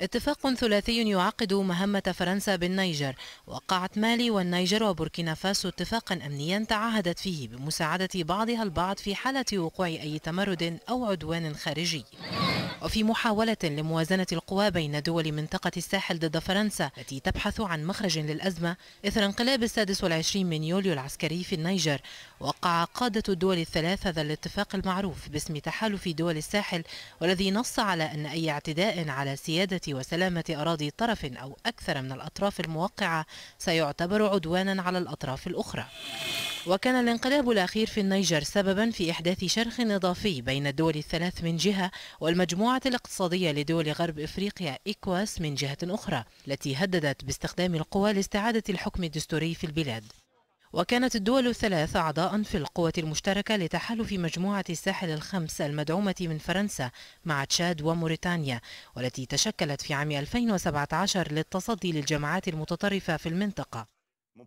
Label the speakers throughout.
Speaker 1: اتفاق ثلاثي يعقد مهمة فرنسا بالنيجر وقعت مالي والنيجر وبوركينا فاسو اتفاقا أمنيا تعهدت فيه بمساعدة بعضها البعض في حالة وقوع أي تمرد أو عدوان خارجي وفي محاولة لموازنة القوى بين دول منطقة الساحل ضد فرنسا التي تبحث عن مخرج للأزمة إثر انقلاب السادس والعشرين من يوليو العسكري في النيجر وقع قادة الدول الثلاثة ذا الاتفاق المعروف باسم تحالف دول الساحل والذي نص على أن أي اعتداء على سيادة وسلامة أراضي طرف أو أكثر من الأطراف الموقعة سيعتبر عدوانا على الأطراف الأخرى وكان الانقلاب الأخير في النيجر سببا في إحداث شرخ إضافي بين الدول الثلاث من جهة والمجموعة الاقتصادية لدول غرب إفريقيا إكواس من جهة أخرى التي هددت باستخدام القوى لاستعادة الحكم الدستوري في البلاد وكانت الدول الثلاث أعضاء في القوة المشتركة لتحالف مجموعة الساحل الخمس المدعومة من فرنسا مع تشاد وموريتانيا والتي تشكلت في عام 2017 للتصدي للجماعات المتطرفة في المنطقة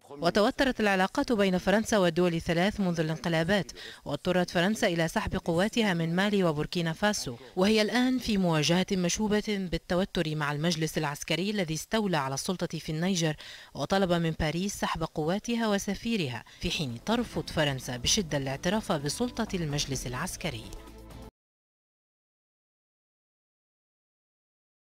Speaker 1: وتوترت العلاقات بين فرنسا والدول الثلاث منذ الانقلابات واضطرت فرنسا إلى سحب قواتها من مالي وبوركينا فاسو وهي الآن في مواجهة مشوبة بالتوتر مع المجلس العسكري الذي استولى على السلطة في النيجر وطلب من باريس سحب قواتها وسفيرها في حين ترفض فرنسا بشدة الاعتراف بسلطة المجلس العسكري